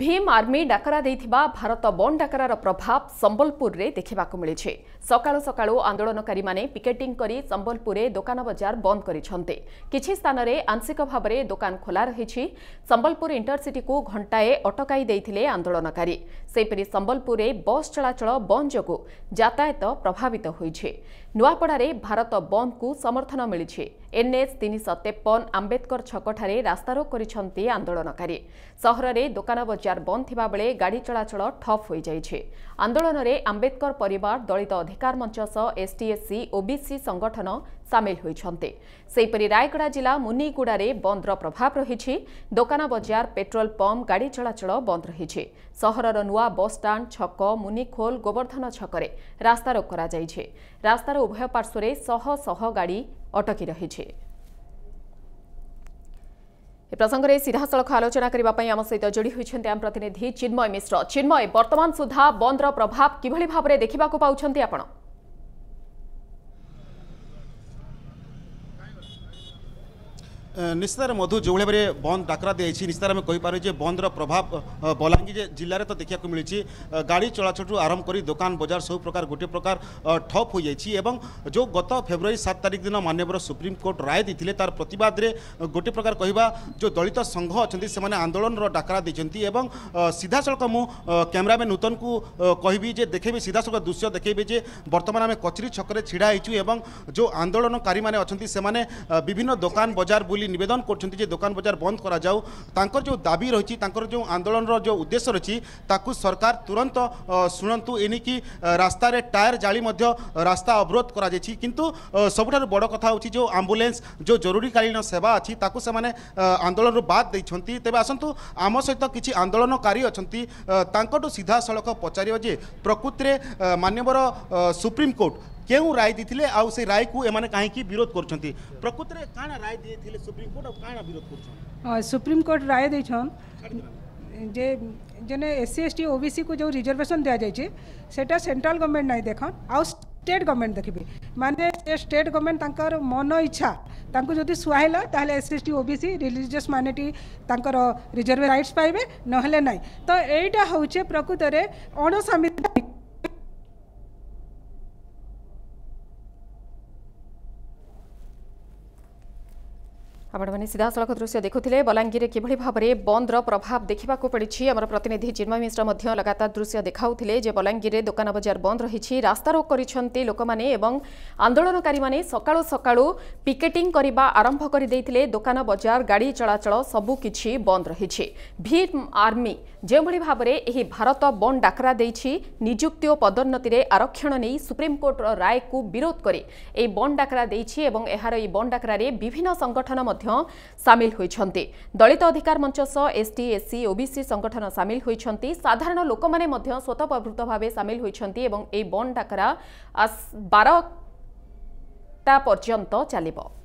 Bhima army ଡାକରା ଦେଇଥିବା ଭାରତ ବନ୍ଦ ଡାକରାର ପ୍ରଭାବ ସମ୍ବଲପୁରରେ ଦେଖିବାକୁ ମିଳିଛି ସକାଳୁ ସକାଳୁ ଆନ୍ଦୋଳନକାରୀମାନେ ପିକେଟିଂ କରି ସମ୍ବଲପୁରରେ ଦୋକାନ ବଜାର ବନ୍ଦ କରିଛନ୍ତି କିଛି ସ୍ଥାନରେ ଆଂଶିକ ଭାବରେ ଦୋକାନ ଖୋଲା ରହିଛି ସମ୍ବଲପୁର ଇଣ୍ଟରସିଟିକୁ ଘଣ୍ଟାଏ ଅଟକାଇ ଦେଇଥିଲେ ଆନ୍ଦୋଳନକାରୀ ସେହିପରି ସମ୍ବଲପୁରରେ ବସ୍ ଚଳାଚଳ ବନ୍ଦ ଯୋଗୁଁ ଯାତାୟତ ପ୍ରଭାବିତ ହୋଇଛି ନୂଆପଡ଼ାରେ ଭାରତ ବନ୍ଦକୁ ସମର୍ଥନ ମିଳିଛି ଏନ୍ଏଚ୍ ତିନିଶହ ତେପନ ଆମ୍ବେଦକର ଛକଠାରେ ରାସ୍ତାରୋକ କରିଛନ୍ତି ଆନ୍ଦୋଳନକାରୀ ସହରରେ ଦୋକାନ ବଜାର ବନ୍ଦ ଥିବାବେଳେ ଗାଡ଼ି ଚଳାଚଳ ଠପ୍ ହୋଇଯାଇଛି ଆନ୍ଦୋଳନରେ ଆମ୍ବେଦକର ପରିବାର ଦଳିତ ଅଧିକ ଅଧିକାର ମଞ୍ଚ ସହ ଏସ୍ଟିଏସ୍ସି ଓବିସି ସଂଗଠନ ସାମିଲ ହୋଇଛନ୍ତି ସେହିପରି ରାୟଗଡ଼ା ଜିଲ୍ଲା ମୁନିଗୁଡ଼ାରେ ବନ୍ଦର ପ୍ରଭାବ ରହିଛି ଦୋକାନ ବଜାର ପେଟ୍ରୋଲ ପମ୍ପ ଗାଡ଼ି ଚଳାଚଳ ବନ୍ଦ ରହିଛି ସହରର ନୂଆ ବସ୍ଷ୍ଟାଣ୍ଡ ଛକ ମୁନିଖୋଲ ଗୋବର୍ଦ୍ଧନ ଛକରେ ରାସ୍ତାରୋକ କରାଯାଇଛି ରାସ୍ତାର ଉଭୟ ପାର୍ଶ୍ୱରେ ଶହ ଶହ ଗାଡ଼ି ଅଟକି ରହିଛି ଏ ପ୍ରସଙ୍ଗରେ ସିଧାସଳଖ ଆଲୋଚନା କରିବା ପାଇଁ ଆମ ସହିତ ଯୋଡ଼ି ହୋଇଛନ୍ତି ଆମ ପ୍ରତିନିଧି ଚିନ୍ମୟ ମିଶ୍ର ଚିନ୍ମୟ ବର୍ତ୍ତମାନ ସୁଦ୍ଧା ବନ୍ଦର ପ୍ରଭାବ କିଭଳି ଭାବରେ ଦେଖିବାକୁ ପାଉଛନ୍ତି ଆପଣ ନିଶ୍ଚିତରେ ମଧୁ ଯେଉଁଭଳି ଭାବରେ ବନ୍ଦ ଡାକରା ଦିଆଯାଇଛି ନିଶ୍ଚିତରେ ଆମେ କହିପାରୁ ଯେ ବନ୍ଦର ପ୍ରଭାବ ବଲାଙ୍ଗୀର ଜିଲ୍ଲାରେ ତ ଦେଖିବାକୁ ମିଳିଛି ଗାଡ଼ି ଚଳାଚଳଠୁ ଆରମ୍ଭ କରି ଦୋକାନ ବଜାର ସବୁ ପ୍ରକାର ଗୋଟିଏ ପ୍ରକାର ଠପ୍ ହୋଇଯାଇଛି ଏବଂ ଯେଉଁ ଗତ ଫେବୃଆରୀ ସାତ ତାରିଖ ଦିନ ମାନ୍ୟବର ସୁପ୍ରିମକୋର୍ଟ ରାୟ ଦେଇଥିଲେ ତାର ପ୍ରତିବାଦରେ ଗୋଟିଏ ପ୍ରକାର କହିବା ଯେଉଁ ଦଳିତ ସଂଘ ଅଛନ୍ତି ସେମାନେ ଆନ୍ଦୋଳନର ଡାକରା ଦେଇଛନ୍ତି ଏବଂ ସିଧାସଳଖ ମୁଁ କ୍ୟାମେରାମ୍ୟାନ୍ ନୂତନକୁ କହିବି ଯେ ଦେଖେଇବି ସିଧାସଳଖ ଦୃଶ୍ୟ ଦେଖେଇବି ଯେ ବର୍ତ୍ତମାନ ଆମେ କଚେରୀ ଛକରେ ଛିଡ଼ା ହେଇଛୁ ଏବଂ ଯେଉଁ ଆନ୍ଦୋଳନକାରୀମାନେ ଅଛନ୍ତି ସେମାନେ ବିଭିନ୍ନ ଦୋକାନ ବଜାର ବୁଲି নিবেদন করছেন যে দোকান বজার বন্ধ করা যাও তাঁর যে দাবি রয়েছে তাঁর যে আন্দোলনর যে উদ্দেশ্য রয়েছে তাকে সরকার তুরন্ত শুণতু এনিকি রাস্তার টায়ার জালি মধ্য রাস্তা অবরোধ করা যাই কিন্তু সবুঠার বড় কথা হচ্ছে যে আম্বুলেন্স যে জরুরীকালীন সেবা আছে তাকে সে আন্দোলনর বাদ দিয়েছেন তবে আসন্তু আম সহ কিছু আন্দোলনকারী অনেক তাঁর সিধাসলখ পচার যে প্রকৃতিরে মানবর সুপ্রিমকোর্ট क्यों राय दी आउ से राय को एमाने कहीं विरोध कर प्रकृत में कण राय दे सुप्रीमकोर्ट और विरोध कर सुप्रीमकोर्ट राय देन जे जेने S C S T OBC को जो रिजर्वेशन दि जाए सेटा सेंट्रल गवर्नमेंट नहीं देख आउ स्टेट गवर्नमेंट देखिए माने से स्टेट गवर्नमेंट तंकर मन इच्छा ତାଙ୍କୁ ଯଦି ସୁହାଇଲା ତାହେଲେ S S T O B C religious minority ତାଙ୍କର ରିଜର୍ଭ ରାଇଟ୍ସ ପାଇବେ ନହେଲେ ନାହିଁ ତ ଏଇଟା ହେଉଛି ପ୍ରକୃତରେ ଅଣସାମ୍ବିଧାନିକ ଆପଣମାନେ ସିଧାସଳଖ ଦୃଶ୍ୟ ଦେଖୁଥିଲେ ବଲାଙ୍ଗୀରରେ କିଭଳି ଭାବରେ ବନ୍ଦର ପ୍ରଭାବ ଦେଖିବାକୁ ପଡ଼ିଛି ଆମର ପ୍ରତିନିଧି ଚିନ୍ମୟ ମିଶ୍ର ମଧ୍ୟ ଲଗାତାର ଦୃଶ୍ୟ ଦେଖାଉଥିଲେ ଯେ ବଲାଙ୍ଗୀରରେ ଦୋକାନ ବଜାର ବନ୍ଦ ରହିଛି ରାସ୍ତାରୋକ କରିଛନ୍ତି ଲୋକମାନେ ଏବଂ ଆନ୍ଦୋଳନକାରୀମାନେ ସକାଳୁ ସକାଳୁ ପିକେଟିଂ କରିବା ଆରମ୍ଭ କରିଦେଇଥିଲେ ଦୋକାନ ବଜାର ଗାଡ଼ି ଚଳାଚଳ ସବୁକିଛି ବନ୍ଦ ରହିଛି ଭିମ୍ ଆର୍ମି ଯେଉଁଭଳି ଭାବରେ ଏହି ଭାରତ ବନ୍ଦ ଡାକରା ଦେଇଛି ନିଯୁକ୍ତି ଓ ପଦୋନ୍ନତିରେ ଆରକ୍ଷଣ ନେଇ ସୁପ୍ରିମକୋର୍ଟର ରାୟକୁ ବିରୋଧ କରି ଏହି ବନ୍ଦ ଡାକରା ଦେଇଛି ଏବଂ ଏହାର ଏହି ବନ୍ଦ ଡାକରାରେ ବିଭିନ୍ନ ସଂଗଠନ ମଧ୍ୟ ସାମିଲ ହୋଇଛନ୍ତି ଦଳିତ ଅଧିକାର ମଞ୍ଚ ସହ ଏସ୍ଟି ଏସ୍ସି ଓବିସି ସଂଗଠନ ସାମିଲ ହୋଇଛନ୍ତି ସାଧାରଣ ଲୋକମାନେ ମଧ୍ୟ ସ୍ୱତଃପ୍ରଭୃତ ଭାବେ ସାମିଲ ହୋଇଛନ୍ତି ଏବଂ ଏହି ବନ୍ଦ ଡାକରା ବାରଟା ପର୍ଯ୍ୟନ୍ତ ଚାଲିବ